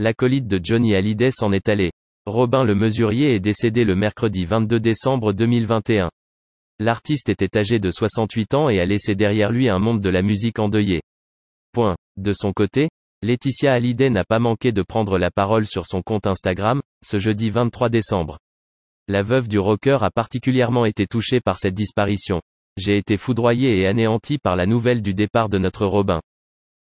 l'acolyte de Johnny Hallyday s'en est allé. Robin Le Mesurier est décédé le mercredi 22 décembre 2021. L'artiste était âgé de 68 ans et a laissé derrière lui un monde de la musique endeuillé. Point. De son côté, Laetitia Hallyday n'a pas manqué de prendre la parole sur son compte Instagram, ce jeudi 23 décembre. La veuve du rocker a particulièrement été touchée par cette disparition. J'ai été foudroyé et anéanti par la nouvelle du départ de notre Robin.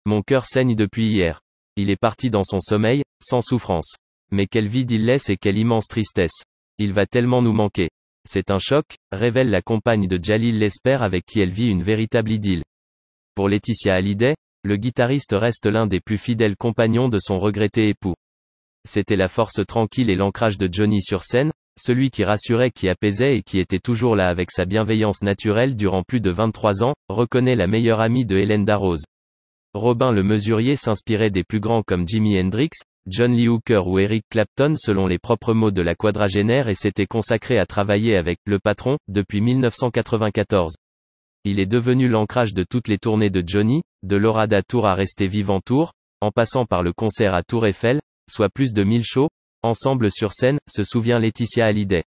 Mon cœur saigne depuis hier. Il est parti dans son sommeil, sans souffrance. Mais quelle vide il laisse et quelle immense tristesse. Il va tellement nous manquer. C'est un choc, révèle la compagne de Jalil Lespère avec qui elle vit une véritable idylle. Pour Laetitia Hallyday, le guitariste reste l'un des plus fidèles compagnons de son regretté époux. C'était la force tranquille et l'ancrage de Johnny sur scène, celui qui rassurait, qui apaisait et qui était toujours là avec sa bienveillance naturelle durant plus de 23 ans, reconnaît la meilleure amie de Hélène Darroze. Robin le Mesurier s'inspirait des plus grands comme Jimi Hendrix, John Lee Hooker ou Eric Clapton selon les propres mots de la quadragénaire et s'était consacré à travailler avec le patron depuis 1994. Il est devenu l'ancrage de toutes les tournées de Johnny, de l'Orada Tour à Rester Vivant Tour, en passant par le concert à Tour Eiffel, soit plus de 1000 shows, ensemble sur scène, se souvient Laetitia Hallyday.